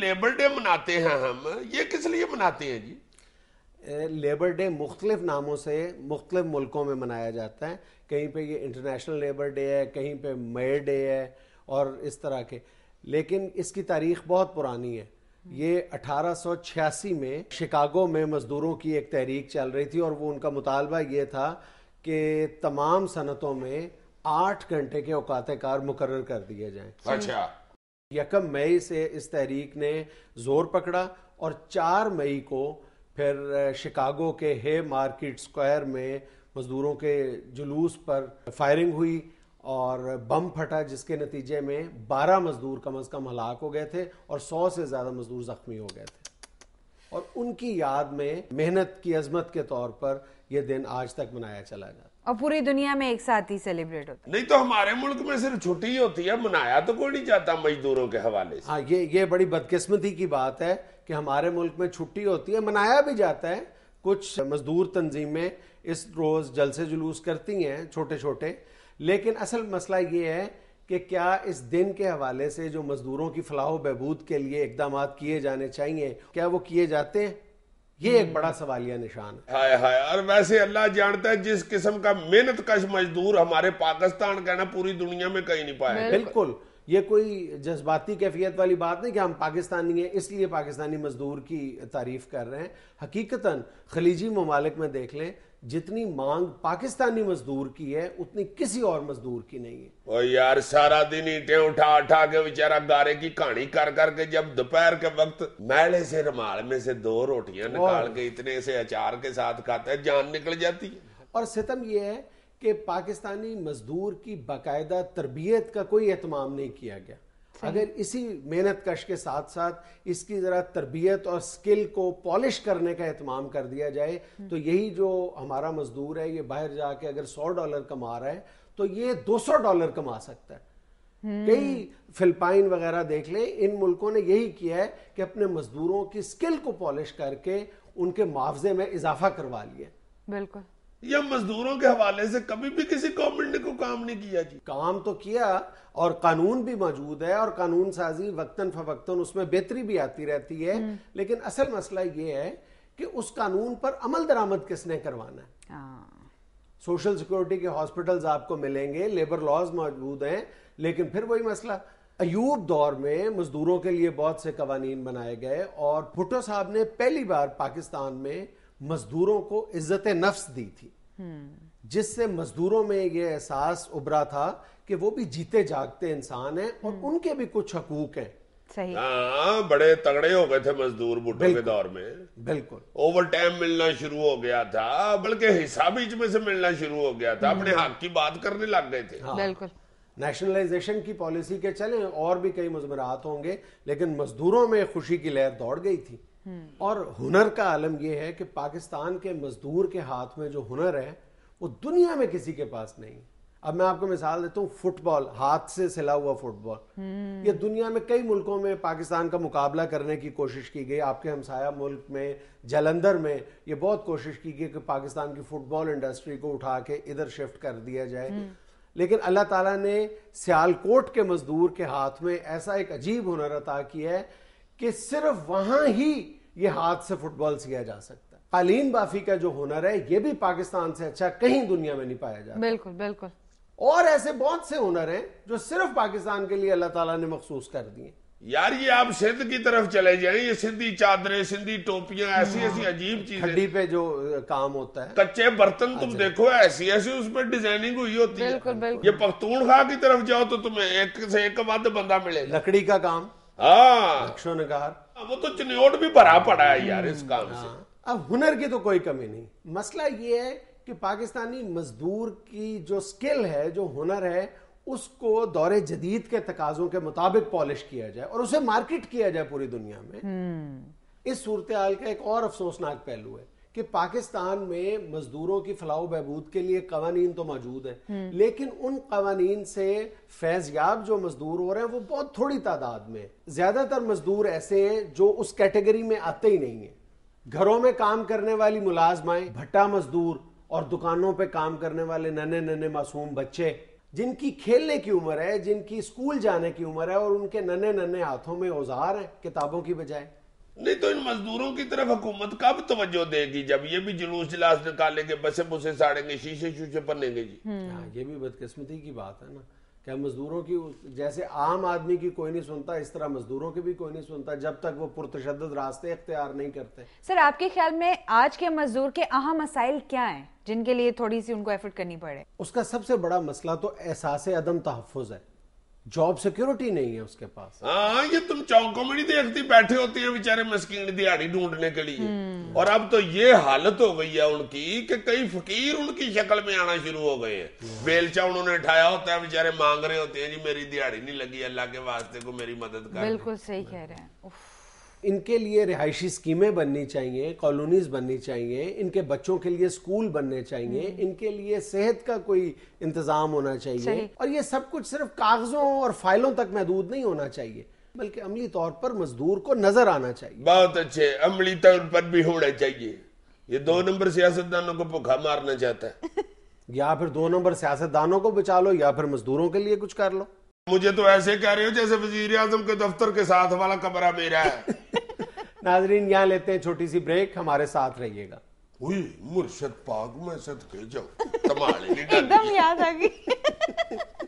Labour day मनाते हैं हम ये किस लिए मनाते हैं जी लेबर डे मुख्तलिफ नामों से मुख्तलिफ मुल्कों में मनाया जाता है कहीं पे ये इंटरनेशनल लेबर डे है कहीं पे मई डे है और इस तरह के लेकिन इसकी तारीख बहुत पुरानी है ये 1886 में शिकागो में मज़दूरों की एक तहरीक चल रही थी और वो उनका मुतालबा ये था कि तमाम सनतों में आठ घंटे के औकात कार मुकर कर दिए जाएं अच्छा यकम मई से इस तहरीक ने जोर पकड़ा और चार मई को फिर शिकागो के हे मार्केट स्क्वायर में मज़दूरों के जुलूस पर फायरिंग हुई और बम फटा जिसके नतीजे में 12 मज़दूर कम अज़ कम हलाक हो गए थे और 100 से ज़्यादा मज़दूर ज़ख्मी हो गए थे और उनकी याद में मेहनत की अजमत के तौर पर यह दिन आज तक मनाया चला जाता और पूरी दुनिया में एक साथ ही सेलिब्रेट होता नहीं तो हमारे मुल्क में सिर्फ छुट्टी ही होती है मनाया तो कोई नहीं जाता मजदूरों के हवाले से हाँ ये ये बड़ी बदकिस्मती की बात है कि हमारे मुल्क में छुट्टी होती है मनाया भी जाता है कुछ मजदूर तंजीमें इस रोज़ जलसे जुलूस करती हैं छोटे छोटे लेकिन असल मसला ये है कि क्या इस दिन के हवाले से जो मज़दूरों की फलाह बहबूद के लिए इकदाम किए जाने चाहिए क्या वो किए जाते हैं ये एक बड़ा सवालिया निशान है हाय हाय और वैसे अल्लाह जानता है जिस किस्म का मेहनत कश मजदूर हमारे पाकिस्तान का ना पूरी दुनिया में कहीं नहीं पाया बिल्कुल ये कोई जज्बाती कैफियत वाली बात नहीं कि हम पाकिस्तानी हैं इसलिए पाकिस्तानी मजदूर की तारीफ कर रहे हैं हकीकता खलीजी ममालिक में देख लें जितनी मांग पाकिस्तानी मजदूर की है उतनी किसी और मजदूर की नहीं है और यार सारा दिन ईटे उठा उठा के बेचारा गारे की कहानी कर करके जब दोपहर के वक्त मैले से रुमाल में से दो रोटियां निकाल के इतने से अचार के साथ खाते जान निकल जाती है और सितम यह है कि पाकिस्तानी मजदूर की बाकायदा तरबियत का कोई अहतमाम नहीं किया गया अगर इसी मेहनत कश के साथ साथ इसकी ज़रा तरबियत और स्किल को पॉलिश करने का अहतमाम कर दिया जाए हम्म। तो यही जो हमारा मजदूर है ये बाहर जाके अगर सौ डॉलर कमा रहा है तो ये दो सौ डॉलर कमा सकता है हम्म। कई फिलपाइन वगैरह देख लें इन मुल्कों ने यही किया है कि अपने मजदूरों की स्किल को पॉलिश करके उनके मुआवजे में इजाफा करवा लिया बिल्कुल या मजदूरों के हवाले से कभी भी किसी गवर्नमेंट ने को काम नहीं किया जी काम तो किया और कानून भी मौजूद है और कानून साजी वक्तन फवक्तन उसमें बेहतरी भी आती रहती है हम्म। लेकिन असल मसला ये है कि उस कानून पर अमल दरामद किसने करवाना है सोशल हाँ। सिक्योरिटी के हॉस्पिटल्स आपको मिलेंगे लेबर लॉज मौजूद हैं लेकिन फिर वही मसला अयूब दौर में मजदूरों के लिए बहुत से कवानीन बनाए गए और भुट्टो साहब ने पहली बार पाकिस्तान में मजदूरों को इज्जत नफ्स दी थी हम्म। जिससे मजदूरों में ये एहसास उभरा था कि वो भी जीते जागते इंसान हैं और हम्म। उनके भी कुछ हकूक हैं सही आ, हाँ, बड़े तगड़े हो गए थे मजदूर बुढ़ों के दौर में बिल्कुल ओवर टाइम मिलना शुरू हो गया था बल्कि हिस्सा बीच में से मिलना शुरू हो गया था अपने हम्म। हक की बात करने लग गए थे हाँ। बिल्कुल नेशनलाइजेशन की पॉलिसी के चले और भी कई मजमरात होंगे लेकिन मजदूरों में खुशी की लहर दौड़ गई थी हम्म। और हुनर का आलम यह है कि पाकिस्तान के मजदूर के हाथ में जो हुनर है वो दुनिया में किसी के पास नहीं अब मैं आपको मिसाल देता हूँ फुटबॉल हाथ से सिला हुआ फुटबॉल हम्म। ये दुनिया में कई मुल्कों में पाकिस्तान का मुकाबला करने की कोशिश की गई आपके हमसाया मुल्क में जलंधर में ये बहुत कोशिश की गई कि पाकिस्तान की फुटबॉल इंडस्ट्री को उठा के इधर शिफ्ट कर दिया जाए हम्म। लेकिन अल्लाह ताला ने सियालकोट के मजदूर के हाथ में ऐसा एक अजीब हुनर अता किया है कि सिर्फ वहां ही ये हाथ से फुटबॉल सीखा जा सकता है कालीन बाफी का जो हुनर है ये भी पाकिस्तान से अच्छा कहीं दुनिया में नहीं पाया जाता बिल्कुल बिल्कुल और ऐसे बहुत से हुनर हैं जो सिर्फ पाकिस्तान के लिए अल्लाह ताला ने मखसूस कर दिए यार ये आप सिंध की तरफ चले जाए ये सिंधी चादरें सिंधी टोपियां ऐसी ऐसी अजीब चीजें हड्डी पे जो काम होता है कच्चे बर्तन तुम हाँ देखो ऐसी ऐसी उसमें डिजाइनिंग हुई होती बिल्कुल, है बिल्कुल। ये पख्तूनखा की तरफ जाओ तो तुम्हें एक से एक बंदा मिलेगा लकड़ी का काम हाँ कहा हाँ, वो तो चिन्होट भी भरा पड़ा है यार इस हम्म, काम हाँ। से अब हुनर की तो कोई कमी नहीं मसला ये है कि पाकिस्तानी मजदूर की जो स्किल है जो हुनर है उसको दौरे जदीद के तकाजों के मुताबिक पॉलिश किया जाए और उसे मार्केट किया जाए पूरी दुनिया में हम्म। इस सूरत हाल का एक और अफसोसनाक पहलू है कि पाकिस्तान में मजदूरों की फलाह बहबूद के लिए कवानीन तो मौजूद है हम्म। लेकिन उन कवानीन से फैजयाब जो मजदूर हो रहे हैं वो बहुत थोड़ी तादाद में ज्यादातर मजदूर ऐसे हैं जो उस कैटेगरी में आते ही नहीं है घरों में काम करने वाली मुलाजमाएं भट्टा मजदूर और दुकानों पर काम करने वाले नन्हे नन्हे मासूम बच्चे जिनकी खेलने की उम्र है जिनकी स्कूल जाने की उम्र है और उनके नन्हे नन्हे हाथों में औजार हैं किताबों की बजाय नहीं तो इन मजदूरों की तरफ हुकूमत कब तवज्जो देगी जब ये भी जुलूस जलास निकालेंगे बसे बुसे साड़ेंगे शीशे शीशे बनेंगे जी हम्म। हाँ ये भी बदकिस्मती की बात है ना क्या मजदूरों की जैसे आम आदमी की कोई नहीं सुनता इस तरह मजदूरों की भी कोई नहीं सुनता जब तक वो पुरतशद रास्ते इख्तियार नहीं करते सर आपके ख्याल में आज के मजदूर के अहम मसाइल क्या है जिनके लिए थोड़ी सी उनको एफर्ट करनी पड़े उसका सबसे बड़ा मसला तो एहसास अदम तहफ़ है जॉब सिक्योरिटी नहीं है उसके पास हाँ ये तुम चौकों में नहीं देखती बैठे होते हैं बेचारे मस्कीन दिहाड़ी ढूंढने के लिए हम्म। और अब तो ये हालत हो गई है उनकी कि कई फकीर उनकी शक्ल में आना शुरू हो गए हैं हम्म। बेलचा उन्होंने उठाया होता है बेचारे मांग रहे होते हैं जी मेरी दिहाड़ी नहीं लगी अल्लाह के वास्ते को मेरी मदद कर बिल्कुल सही कह रहे हैं इनके लिए रिहायशी स्कीमें बननी चाहिए कॉलोनीज बननी चाहिए इनके बच्चों के लिए स्कूल बनने चाहिए हम्म। इनके लिए सेहत का कोई इंतजाम होना चाहिए और ये सब कुछ सिर्फ कागजों और फाइलों तक महदूद नहीं होना चाहिए बल्कि अमली तौर पर मजदूर को नजर आना चाहिए बहुत अच्छे अमली तौर पर भी होना चाहिए ये दो नंबर सियासतदानों को भुखा मारना चाहता है या फिर दो नंबर सियासतदानों को बचा लो या फिर मजदूरों के लिए कुछ कर लो मुझे तो ऐसे कह रहे हो जैसे वजीर आजम के दफ्तर के साथ वाला कमरा मेरा है नाजरीन यहाँ लेते हैं छोटी सी ब्रेक हमारे साथ रहिएगा मुर्शद पाक में सदके जाओ एकदम याद आ गई